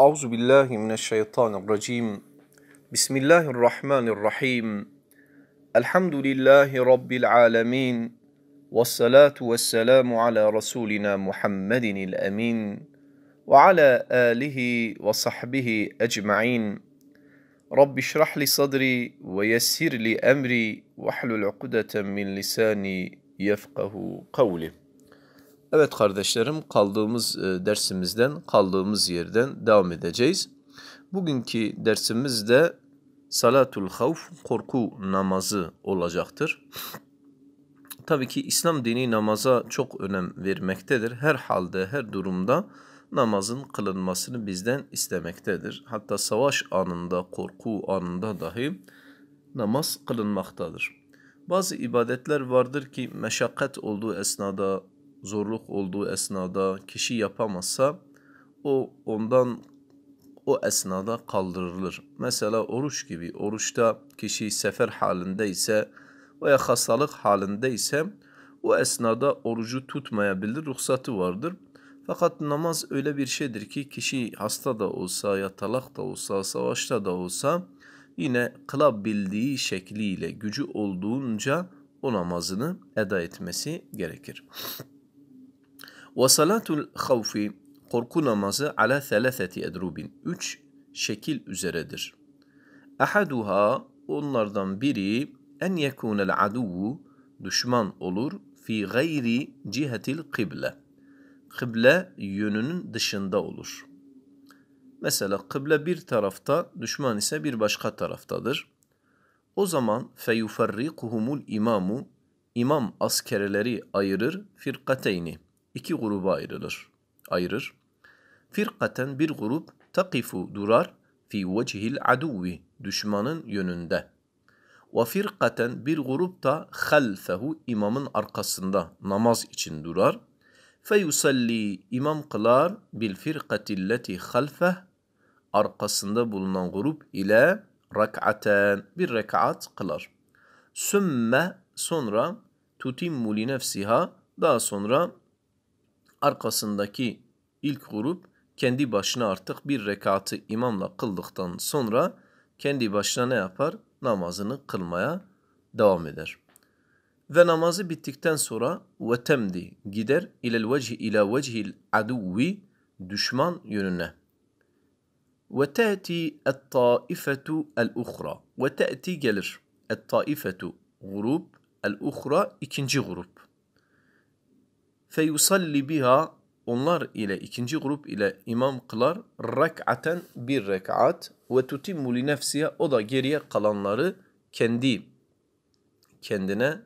أعوذ بالله من الشيطان الرجيم بسم الله الرحمن الرحيم الحمد لله رب العالمين والصلاة والسلام على رسولنا محمد الأمين وعلى آله وصحبه أجمعين رب اشرح لي صدري ويسر لي أمري واحلل عقدة من لساني يفقه قولي Evet kardeşlerim kaldığımız e, dersimizden kaldığımız yerden devam edeceğiz. Bugünkü dersimiz de salatul havf korku namazı olacaktır. Tabii ki İslam dini namaza çok önem vermektedir. Her halde her durumda namazın kılınmasını bizden istemektedir. Hatta savaş anında korku anında dahi namaz kılınmaktadır. Bazı ibadetler vardır ki meşakkat olduğu esnada zorluk olduğu esnada kişi yapamazsa o ondan o esnada kaldırılır. Mesela oruç gibi oruçta kişi sefer halinde ise veya hastalık halinde ise o esnada orucu tutmayabilir, ruhsatı vardır. Fakat namaz öyle bir şeydir ki kişi hasta da olsa, yatalak da olsa, savaşta da olsa yine kılabildiği şekliyle gücü olduğunca o namazını eda etmesi gerekir. Ve salatul havfi korku namazı ala seleseti edrubin. Üç şekil üzeredir. Ahaduha onlardan biri en yekunel aduvu düşman olur fi gayri cihetil kıble. Kıble yönünün dışında olur. Mesela kıble bir tarafta, düşman ise bir başka taraftadır. O zaman feyuferrikuhumul imamu, imam askerleri ayırır firkateyni.'' iki gruba ayrılır, ayırır. Firkaten bir grup takifu durar fi vecihil aduvi düşmanın yönünde. Ve firkaten bir grup da halfehu imamın arkasında namaz için durar. Feyusalli imam kılar bil firkatilleti halfeh arkasında bulunan grup ile rak'aten bir rekat kılar. Sümme sonra tutim li nefsiha daha sonra arkasındaki ilk grup kendi başına artık bir rekatı imamla kıldıktan sonra kendi başına ne yapar? Namazını kılmaya devam eder. Ve namazı bittikten sonra ve temdi gider ilel vecihi ila vecihil aduvvi düşman yönüne. Ve te'ti et taifetu el uhra. Ve te'ti gelir. Et taifetu grup el uhra ikinci grup feyusalli biha onlar ile ikinci grup ile imam kılar rak'aten bir rek'at ve tutimmu li nefsiye o da geriye kalanları kendi kendine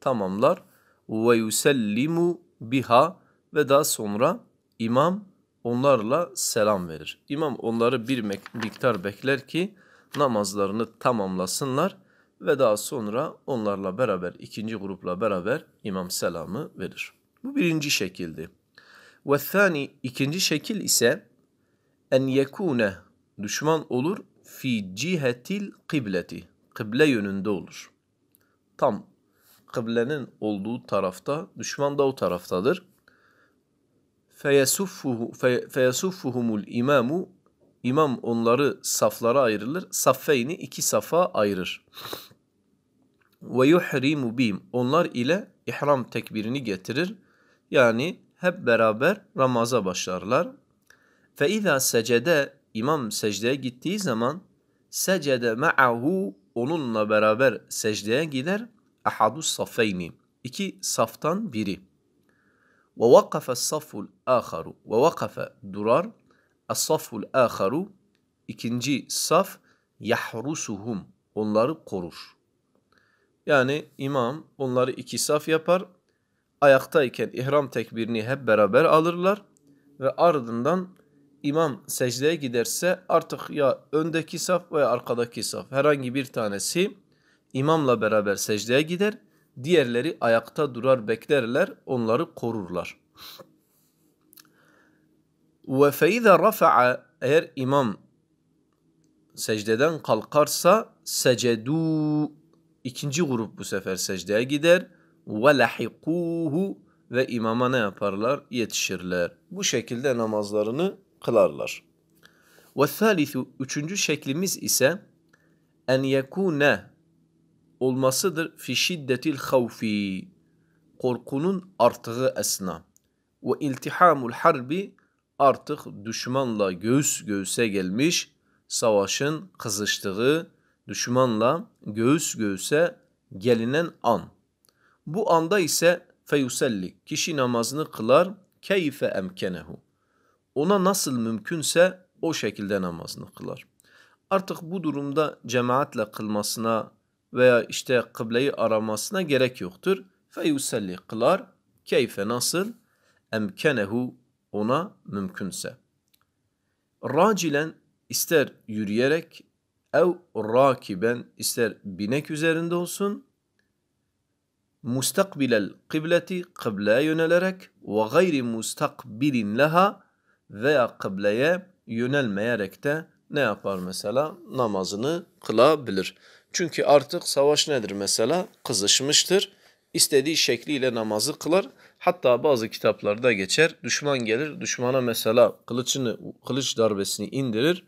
tamamlar ve yusellimu biha ve daha sonra imam onlarla selam verir. İmam onları bir miktar bekler ki namazlarını tamamlasınlar ve daha sonra onlarla beraber ikinci grupla beraber imam selamı verir. Bu birinci şekildi. Ve thani ikinci şekil ise en yekune düşman olur fi cihetil kıbleti. Kıble yönünde olur. Tam kıblenin olduğu tarafta, düşman da o taraftadır. Feyesuffuhumul imamu İmam onları saflara ayrılır. Saffeyni iki safa ayırır. Ve yuhrimu bim. Onlar ile ihram tekbirini getirir. Yani hep beraber namaza başlarlar. Ve izâ secede imam secdeye gittiği zaman secede ma'ahu onunla beraber secdeye gider ahadu safeyni İki saftan biri. Ve vakafe saful aharu ve vakafe durar as-saful aharu ikinci saf yahrusuhum onları korur. Yani imam onları iki saf yapar ayaktayken ihram tekbirini hep beraber alırlar ve ardından imam secdeye giderse artık ya öndeki saf veya arkadaki saf herhangi bir tanesi imamla beraber secdeye gider. Diğerleri ayakta durar beklerler onları korurlar. Ve feize rafa'a eğer imam secdeden kalkarsa secedu ikinci grup bu sefer secdeye gider ve lahikuhu ve imama ne yaparlar? Yetişirler. Bu şekilde namazlarını kılarlar. Ve üçüncü şeklimiz ise en yekune olmasıdır fi şiddetil havfi korkunun artığı esna ve iltihamul harbi artık düşmanla göğüs göğüse gelmiş savaşın kızıştığı düşmanla göğüs göğüse gelinen an. Bu anda ise feyuselli kişi namazını kılar keyfe emkenehu. Ona nasıl mümkünse o şekilde namazını kılar. Artık bu durumda cemaatle kılmasına veya işte kıbleyi aramasına gerek yoktur. Feyuselli kılar keyfe nasıl emkenehu ona mümkünse. Racilen ister yürüyerek ev rakiben ister binek üzerinde olsun mustakbilel kıbleti kıbleye yönelerek ve gayri mustakbilin leha veya kıbleye yönelmeyerek de ne yapar mesela? Namazını kılabilir. Çünkü artık savaş nedir mesela? Kızışmıştır. İstediği şekliyle namazı kılar. Hatta bazı kitaplarda geçer. Düşman gelir. Düşmana mesela kılıçını, kılıç darbesini indirir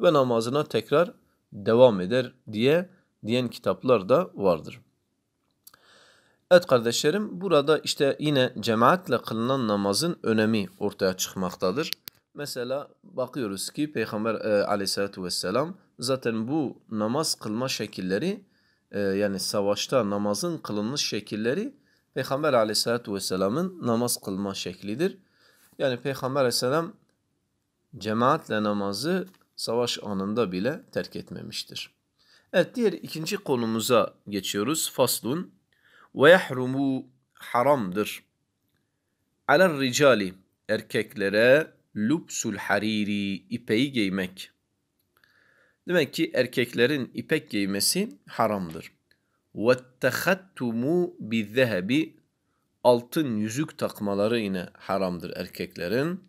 ve namazına tekrar devam eder diye diyen kitaplar da vardır. Evet kardeşlerim burada işte yine cemaatle kılınan namazın önemi ortaya çıkmaktadır. Mesela bakıyoruz ki Peygamber e, aleyhissalatü vesselam zaten bu namaz kılma şekilleri e, yani savaşta namazın kılınmış şekilleri Peygamber aleyhissalatü vesselamın namaz kılma şeklidir. Yani Peygamber aleyhisselam cemaatle namazı savaş anında bile terk etmemiştir. Evet diğer ikinci konumuza geçiyoruz. Faslun ve yahrumu haramdır. Aler ricali erkeklere lübsul hariri ipeyi giymek. Demek ki erkeklerin ipek giymesi haramdır. وَاتَّخَتُّمُ بِالذَّهَبِ Altın yüzük takmaları yine haramdır erkeklerin.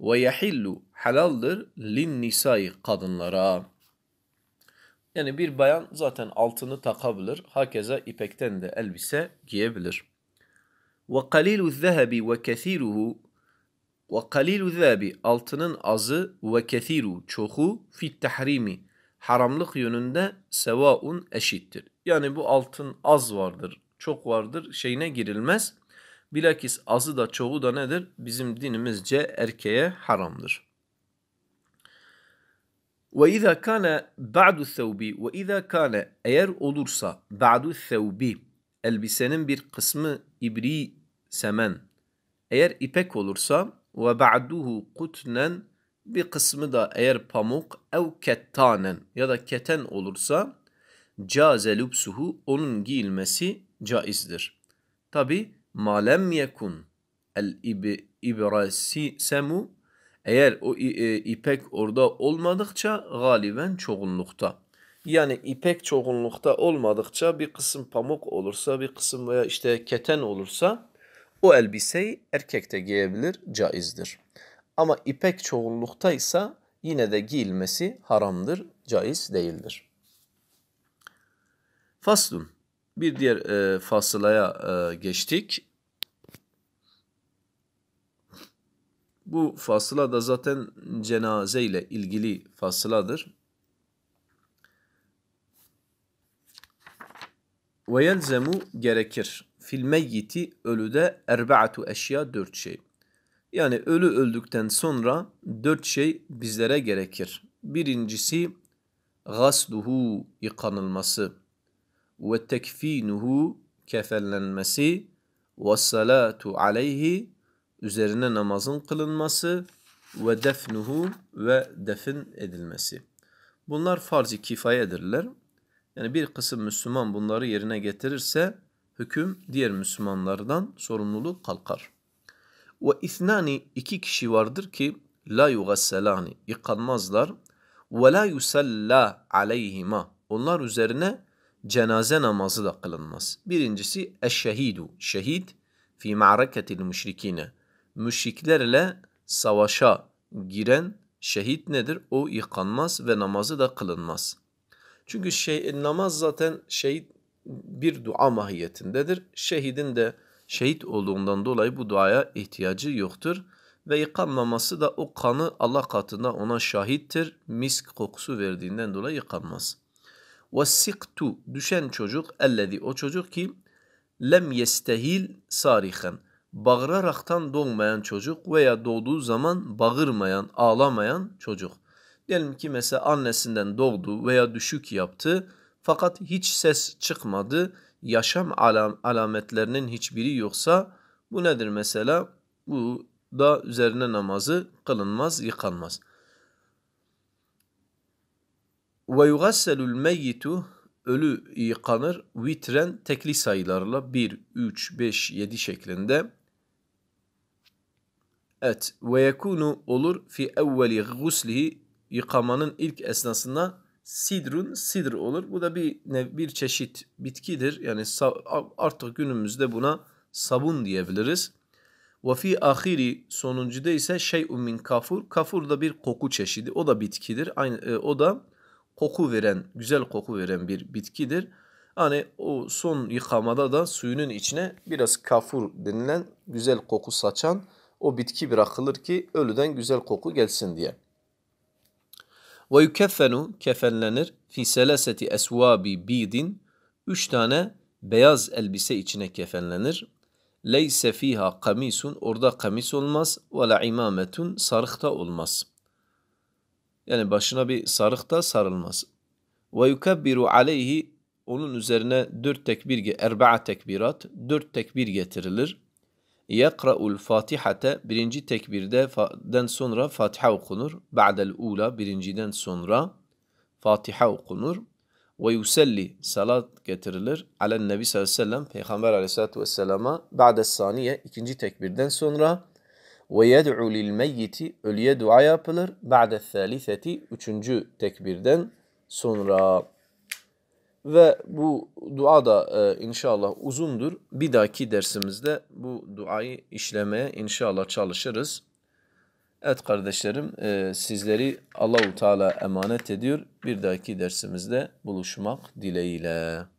وَيَحِلُّ Halaldır. lin لِلنِّسَاءِ Kadınlara. Yani bir bayan zaten altını takabilir. Hakeza ipekten de elbise giyebilir. Ve kalilu zehebi ve kesiruhu ve kalilu zehebi altının azı ve kesiru çoku fit tahrimi haramlık yönünde sevaun eşittir. Yani bu altın az vardır, çok vardır şeyine girilmez. Bilakis azı da çoğu da nedir? Bizim dinimizce erkeğe haramdır. Ve izâ kâne ba'du thevbi ve izâ kâne eğer olursa ba'du thevbi elbisenin bir kısmı ibri semen eğer ipek olursa ve ba'duhu kutnen bir kısmı da eğer pamuk ev kettanen ya da keten olursa caze lübsuhu onun giyilmesi caizdir. Tabi malem yekun el ibrasi semu eğer o e, ipek orada olmadıkça galiben çoğunlukta. Yani ipek çoğunlukta olmadıkça bir kısım pamuk olursa bir kısım veya işte keten olursa o elbiseyi erkek de giyebilir caizdir. Ama ipek çoğunluktaysa yine de giyilmesi haramdır, caiz değildir. Faslun. Bir diğer e, fasılaya e, geçtik. Bu fasıla da zaten cenaze ile ilgili fasıladır. Ve yelzemu gerekir. Fil meyyiti ölüde erbaatu eşya dört şey. Yani ölü öldükten sonra dört şey bizlere gerekir. Birincisi gasluhu yıkanılması ve tekfinuhu kefenlenmesi ve salatu aleyhi üzerine namazın kılınması ve defnuhu ve defin edilmesi. Bunlar farz-ı kifayedirler. Yani bir kısım Müslüman bunları yerine getirirse hüküm diğer Müslümanlardan sorumluluk kalkar. Ve ithnani iki kişi vardır ki la yugasselani yıkanmazlar ve la yusalla aleyhima onlar üzerine cenaze namazı da kılınmaz. Birincisi eşşehidu şehit fi ma'raketil müşrikine müşriklerle savaşa giren şehit nedir? O yıkanmaz ve namazı da kılınmaz. Çünkü şey, namaz zaten şehit bir dua mahiyetindedir. Şehidin de şehit olduğundan dolayı bu duaya ihtiyacı yoktur. Ve yıkanmaması da o kanı Allah katında ona şahittir. Misk kokusu verdiğinden dolayı yıkanmaz. Ve düşen çocuk ellezi o çocuk ki lem yestehil sarihen bağıraraktan doğmayan çocuk veya doğduğu zaman bağırmayan, ağlamayan çocuk. Diyelim ki mesela annesinden doğdu veya düşük yaptı fakat hiç ses çıkmadı. Yaşam alam alametlerinin hiçbiri yoksa bu nedir mesela? Bu da üzerine namazı kılınmaz, yıkanmaz. Ve yugasselul meyyitu ölü yıkanır vitren tekli sayılarla 1, 3, 5, 7 şeklinde Evet. Ve yekunu olur fi evveli guslihi yıkamanın ilk esnasında sidrun sidr olur. Bu da bir nev, bir çeşit bitkidir. Yani artık günümüzde buna sabun diyebiliriz. Ve fi ahiri sonuncuda ise şey'un min kafur. Kafur da bir koku çeşidi. O da bitkidir. Aynı e, o da koku veren, güzel koku veren bir bitkidir. Hani o son yıkamada da suyunun içine biraz kafur denilen güzel koku saçan o bitki bırakılır ki ölüden güzel koku gelsin diye. Ve yukeffenu kefenlenir fi selaseti esvabi bidin üç tane beyaz elbise içine kefenlenir. Leyse fiha kamisun orada kamis olmaz ve la imametun sarık da olmaz. Yani başına bir sarık da sarılmaz. Ve yukebbiru aleyhi onun üzerine dört tekbir, erba'a tekbirat, dört tekbir getirilir yekra'ul fatihate birinci tekbirden sonra fatiha okunur. Ba'del ula birinciden sonra fatiha okunur. Ve yuselli salat getirilir. Alen nebi sallallahu aleyhi ve sellem peygamber aleyhissalatu vesselama ba'de saniye ikinci tekbirden sonra ve yed'u lil meyyiti ölüye dua yapılır. Ba'de thalitheti üçüncü tekbirden sonra. Ve bu dua da e, inşallah uzundur. Bir dahaki dersimizde bu duayı işlemeye inşallah çalışırız. Evet kardeşlerim e, sizleri Allahu Teala emanet ediyor. Bir dahaki dersimizde buluşmak dileğiyle.